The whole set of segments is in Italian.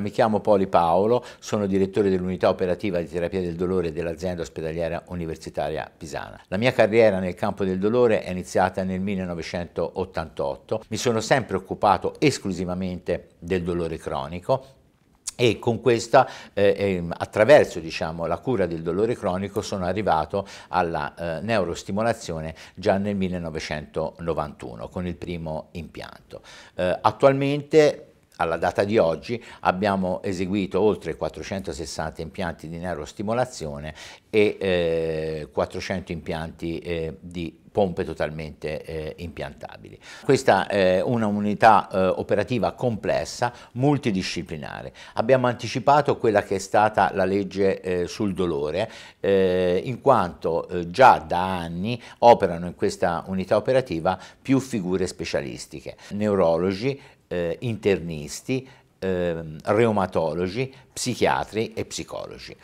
Mi chiamo Poli Paolo, sono direttore dell'unità operativa di terapia del dolore dell'azienda ospedaliera universitaria Pisana. La mia carriera nel campo del dolore è iniziata nel 1988. Mi sono sempre occupato esclusivamente del dolore cronico, e con questa, eh, ehm, attraverso diciamo, la cura del dolore cronico, sono arrivato alla eh, neurostimolazione già nel 1991 con il primo impianto. Eh, attualmente alla data di oggi abbiamo eseguito oltre 460 impianti di neurostimolazione e eh, 400 impianti eh, di pompe totalmente eh, impiantabili. Questa è una unità eh, operativa complessa, multidisciplinare. Abbiamo anticipato quella che è stata la legge eh, sul dolore, eh, in quanto eh, già da anni operano in questa unità operativa più figure specialistiche, neurologi, eh, internisti, eh, reumatologi, psichiatri e psicologi.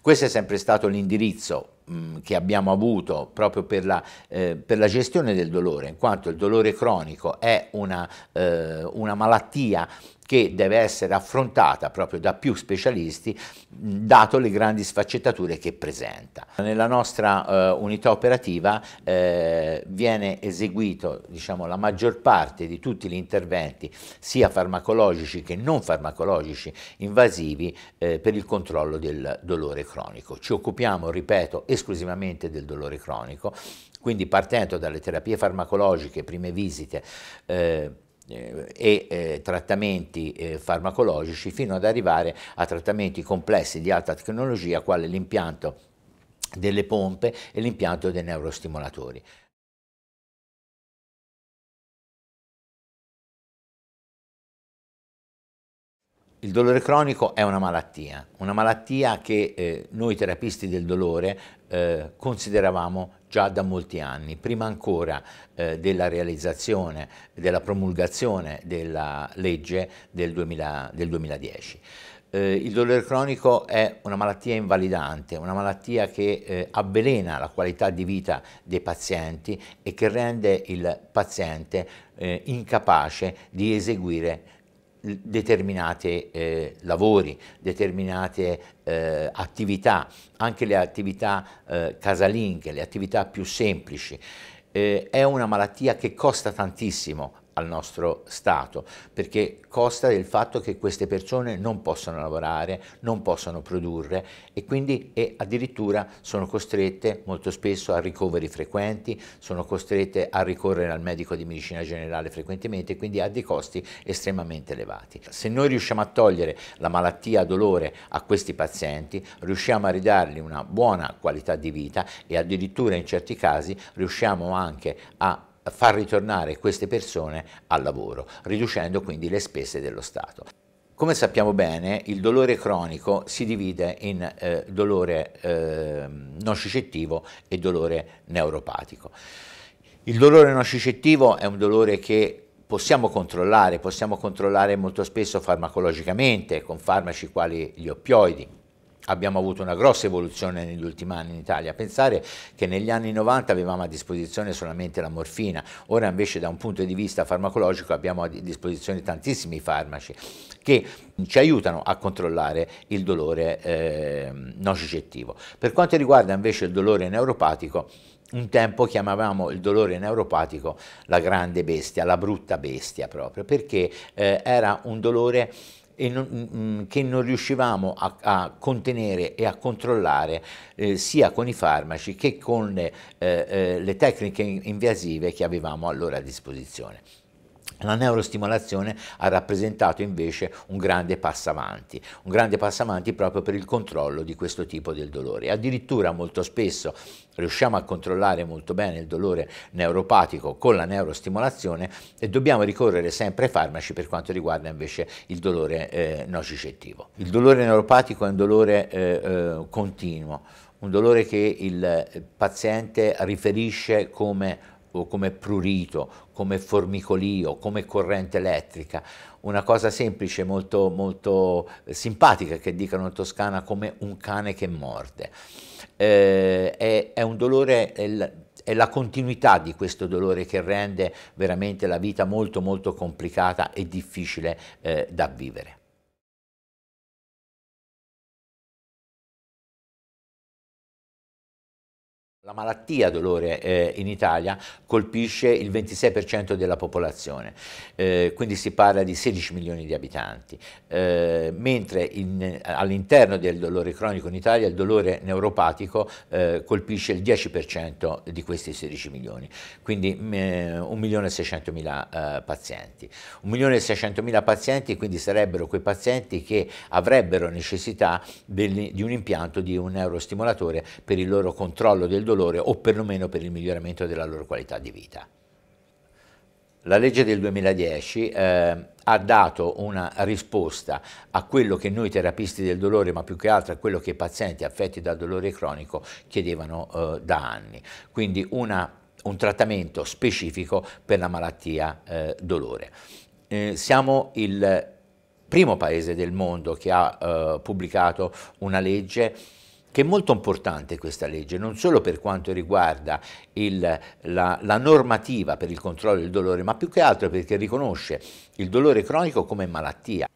Questo è sempre stato l'indirizzo mm, che abbiamo avuto proprio per la, eh, per la, gestione del dolore, in quanto il dolore cronico è una, eh, una malattia che deve essere affrontata proprio da più specialisti dato le grandi sfaccettature che presenta. Nella nostra eh, unità operativa eh, viene eseguito diciamo, la maggior parte di tutti gli interventi sia farmacologici che non farmacologici invasivi eh, per il controllo del dolore cronico. Ci occupiamo, ripeto, esclusivamente del dolore cronico, quindi partendo dalle terapie farmacologiche, prime visite, eh, eh, e eh, trattamenti eh, farmacologici fino ad arrivare a trattamenti complessi di alta tecnologia quale l'impianto delle pompe e l'impianto dei neurostimolatori. Il dolore cronico è una malattia, una malattia che eh, noi terapisti del dolore eh, consideravamo già da molti anni, prima ancora eh, della realizzazione, della promulgazione della legge del, 2000, del 2010. Eh, il dolore cronico è una malattia invalidante, una malattia che eh, avvelena la qualità di vita dei pazienti e che rende il paziente eh, incapace di eseguire determinati eh, lavori, determinate eh, attività, anche le attività eh, casalinghe, le attività più semplici. Eh, è una malattia che costa tantissimo al nostro Stato, perché costa del fatto che queste persone non possono lavorare, non possono produrre e quindi e addirittura sono costrette molto spesso a ricoveri frequenti, sono costrette a ricorrere al medico di medicina generale frequentemente, quindi a dei costi estremamente elevati. Se noi riusciamo a togliere la malattia a dolore a questi pazienti, riusciamo a ridargli una buona qualità di vita e addirittura in certi casi riusciamo anche a far ritornare queste persone al lavoro, riducendo quindi le spese dello Stato. Come sappiamo bene, il dolore cronico si divide in eh, dolore eh, nocicettivo e dolore neuropatico. Il dolore nocicettivo è un dolore che possiamo controllare, possiamo controllare molto spesso farmacologicamente, con farmaci quali gli oppioidi, abbiamo avuto una grossa evoluzione negli ultimi anni in Italia. Pensare che negli anni 90 avevamo a disposizione solamente la morfina, ora invece da un punto di vista farmacologico abbiamo a disposizione tantissimi farmaci che ci aiutano a controllare il dolore eh, nocicettivo. Per quanto riguarda invece il dolore neuropatico, un tempo chiamavamo il dolore neuropatico la grande bestia, la brutta bestia proprio, perché eh, era un dolore non, mm, mm, che non riuscivamo a, a, contenere e a controllare eh, sia con i farmaci che con le, eh, eh, le tecniche invasive che avevamo allora a disposizione. La neurostimolazione ha rappresentato invece un grande passo avanti, un grande passo avanti proprio per il controllo di questo tipo del dolore. Addirittura molto spesso riusciamo a controllare molto bene il dolore neuropatico con la neurostimolazione e dobbiamo ricorrere sempre ai farmaci per quanto riguarda invece il dolore eh, nocicettivo. Il dolore neuropatico è un dolore eh, eh continuo, un dolore che il eh, paziente riferisce come o come prurito, come formicolio, come corrente elettrica, una cosa semplice, molto, molto eh, simpatica che dicono in Toscana come un cane che morde. Eh, è, è, un dolore, è la, è la continuità di questo dolore che rende veramente la vita molto molto complicata e difficile eh, da vivere. La malattia dolore eh, in Italia colpisce il 26% della popolazione, eh, quindi si parla di 16 milioni di abitanti, eh, mentre all'interno del dolore cronico in Italia il dolore neuropatico eh, colpisce il 10% di questi 16 milioni, quindi 1.600.000 mm, eh, eh, pazienti. 1.600.000 pazienti quindi sarebbero quei pazienti che avrebbero necessità del, di un impianto, di un neurostimolatore per il loro controllo del dolore dolore o perlomeno per il miglioramento della loro qualità di vita. La legge del 2010 eh, ha dato una risposta a quello che noi terapisti del dolore, ma più che altro a quello che i pazienti affetti da dolore cronico chiedevano eh, da anni. Quindi una, un trattamento specifico per la malattia eh, dolore. Eh, siamo il primo paese del mondo che ha eh, pubblicato una legge che è molto importante questa legge, non solo per quanto riguarda il, la, la normativa per il controllo del dolore, ma più che altro perché riconosce il dolore cronico come malattia.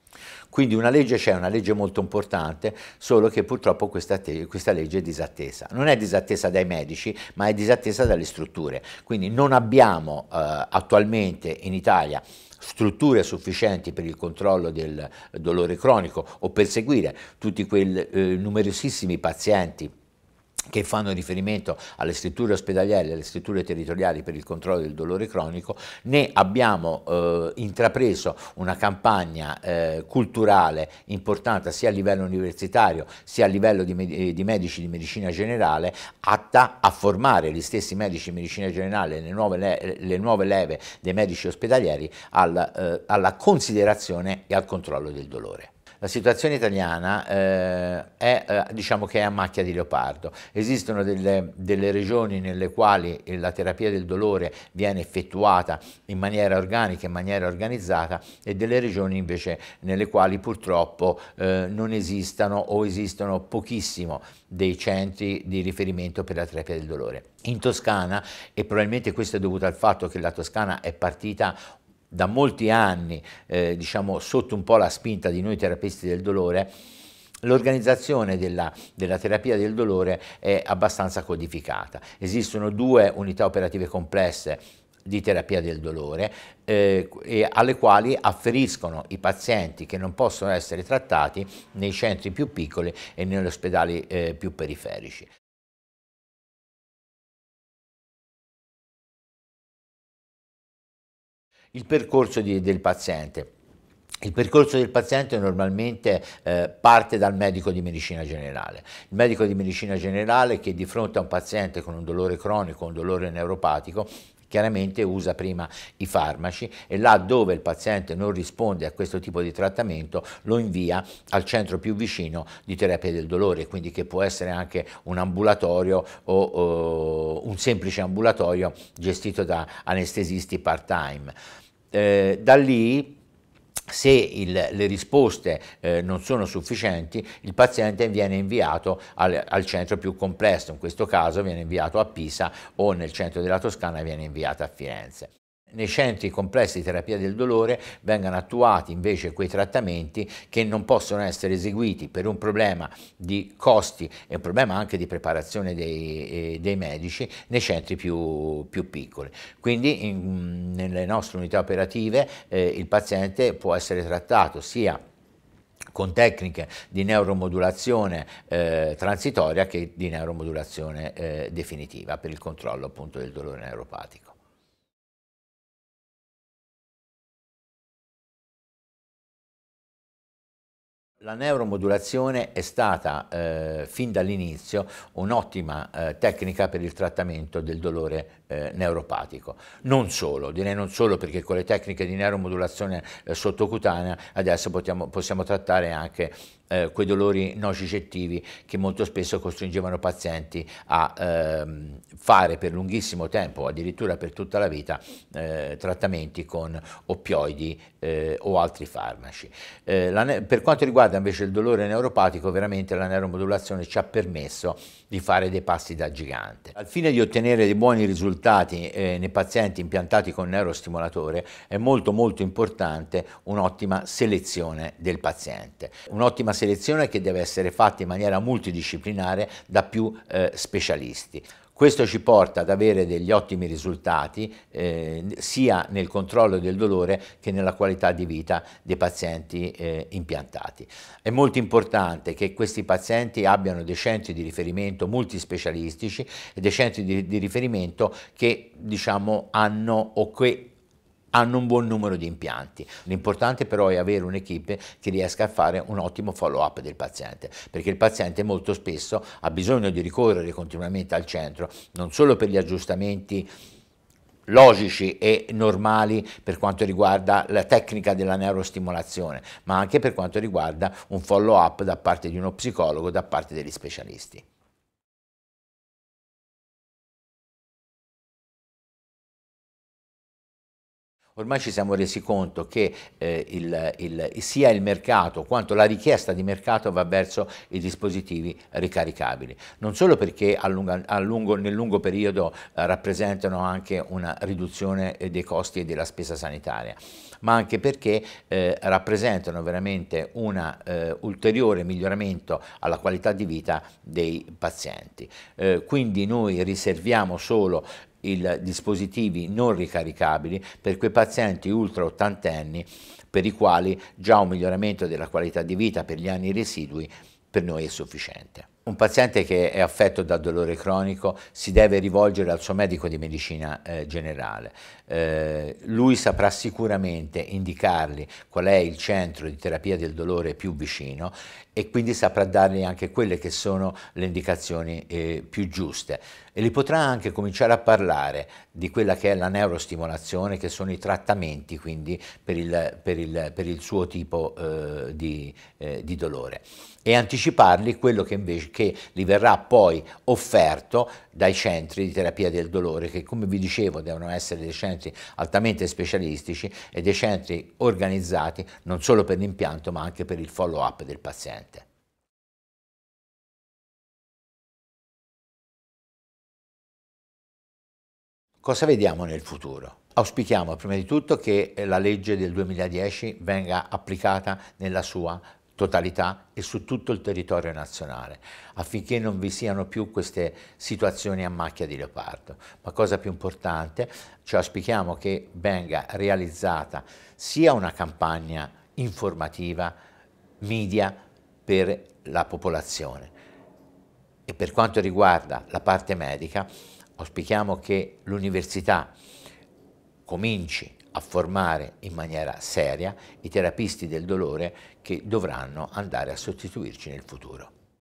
Quindi una legge c'è, una legge molto importante, solo che purtroppo questa, questa legge è disattesa. Non è disattesa dai medici, ma è disattesa dalle strutture. Quindi non abbiamo eh, attualmente in Italia strutture sufficienti per il controllo del dolore cronico o per seguire tutti quei eh, numerosissimi pazienti che fanno riferimento alle strutture ospedaliere e alle strutture territoriali per il controllo del dolore cronico, ne abbiamo eh, intrapreso una campagna eh, culturale importante sia a livello universitario sia a livello di, med di, medici di medicina generale, atta a formare gli stessi medici di medicina generale, le nuove, le, le nuove leve dei medici ospedalieri al, eh, alla considerazione e al controllo del dolore. La situazione italiana eh, è, eh, diciamo che è a macchia di leopardo. Esistono delle, delle, regioni nelle quali eh, la terapia del dolore viene effettuata in maniera organica, in maniera organizzata, e delle regioni invece nelle quali purtroppo eh, non esistono o esistono pochissimo dei centri di riferimento per la terapia del dolore. In Toscana, e probabilmente questo è dovuto al fatto che la Toscana è partita da molti anni eh, diciamo, sotto un po' la spinta di noi terapisti del dolore, L'organizzazione della, della, terapia del dolore è abbastanza codificata. Esistono due unità operative complesse di terapia del dolore eh, alle quali afferiscono i pazienti che non possono essere trattati nei centri più piccoli e negli ospedali eh, più periferici. il percorso di, del paziente. Il percorso del paziente normalmente eh, parte dal medico di medicina generale. Il medico di medicina generale che di fronte a un paziente con un dolore cronico, un dolore neuropatico, chiaramente usa prima i farmaci e là dove il paziente non risponde a questo tipo di trattamento lo invia al centro più vicino di terapia del dolore, quindi che può essere anche un ambulatorio o, o un semplice ambulatorio gestito da anestesisti part-time eh, da lì se il, le risposte eh, non sono sufficienti, il paziente viene inviato al, al, centro più complesso, in questo caso viene inviato a Pisa o nel centro della Toscana viene inviato a Firenze nei centri complessi di terapia del dolore vengano attuati invece quei trattamenti che non possono essere eseguiti per un problema di costi e un problema anche di preparazione dei, eh, dei medici nei centri più, più piccoli. Quindi in, nelle nostre unità operative eh, il paziente può essere trattato sia con tecniche di neuromodulazione eh, transitoria che di neuromodulazione eh, definitiva per il controllo appunto del dolore neuropatico. La neuromodulazione è stata eh, fin dall'inizio un'ottima eh, tecnica per il trattamento del dolore eh, neuropatico. Non solo, direi non solo perché con le tecniche di neuromodulazione eh, sottocutanea adesso potiamo, possiamo trattare anche eh, quei dolori nocicettivi che molto spesso costringevano pazienti a ehm, fare per lunghissimo tempo, addirittura per tutta la vita, eh, trattamenti con oppioidi eh, o altri farmaci. Eh, la, per quanto riguarda invece il dolore neuropatico, veramente la neuromodulazione ci ha permesso di fare dei passi da gigante. Al fine di ottenere dei buoni risultati eh, nei pazienti impiantati con neurostimolatore è molto molto importante un'ottima selezione del paziente. Un'ottima selezione che deve essere fatta in maniera multidisciplinare da più eh, specialisti. Questo ci porta ad avere degli ottimi risultati eh, sia nel controllo del dolore che nella qualità di vita dei pazienti eh, impiantati. È molto importante che questi pazienti abbiano dei centri di riferimento multispecialistici e dei centri di, di riferimento che diciamo, hanno o che hanno un buon numero di impianti. L'importante però è avere un'equipe che riesca a fare un ottimo follow up del paziente, perché il paziente molto spesso ha bisogno di ricorrere continuamente al centro, non solo per gli aggiustamenti logici e normali per quanto riguarda la tecnica della neurostimolazione, ma anche per quanto riguarda un follow up da parte di uno psicologo, da parte degli specialisti. Ormai ci siamo resi conto che eh, il, il, sia il mercato quanto la richiesta di mercato va verso i dispositivi ricaricabili, non solo perché a lungo, a lungo, nel lungo periodo eh, rappresentano anche una riduzione eh, dei costi e della spesa sanitaria, ma anche perché eh, rappresentano veramente un eh, ulteriore miglioramento alla qualità di vita dei pazienti. Eh, quindi noi riserviamo solo i dispositivi non ricaricabili per quei pazienti ultra ottantenni per i quali già un miglioramento della qualità di vita per gli anni residui per noi è sufficiente. Un paziente che è affetto da dolore cronico si deve rivolgere al suo medico di medicina eh, generale. Eh, lui saprà sicuramente indicargli qual è il centro di terapia del dolore più vicino e quindi saprà dargli anche quelle che sono le indicazioni eh, più giuste. E li potrà anche cominciare a parlare di quella che è la neurostimolazione, che sono i trattamenti quindi per il, per il, per il suo tipo eh, di, eh, di dolore e anticipargli quello che invece che gli verrà poi offerto dai centri di terapia del dolore che come vi dicevo devono essere dei centri altamente specialistici e dei centri organizzati non solo per l'impianto ma anche per il follow up del paziente. Cosa vediamo nel futuro? Auspichiamo prima di tutto che la legge del 2010 venga applicata nella sua totalità e su tutto il territorio nazionale, affinché non vi siano più queste situazioni a macchia di leopardo. Ma cosa più importante, ci auspichiamo che venga realizzata sia una campagna informativa, media per la popolazione. E per quanto riguarda la parte medica, auspichiamo che l'università cominci a formare in maniera seria i terapisti del dolore che dovranno andare a sostituirci nel futuro.